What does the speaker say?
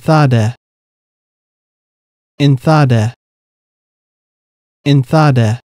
thada. In thada.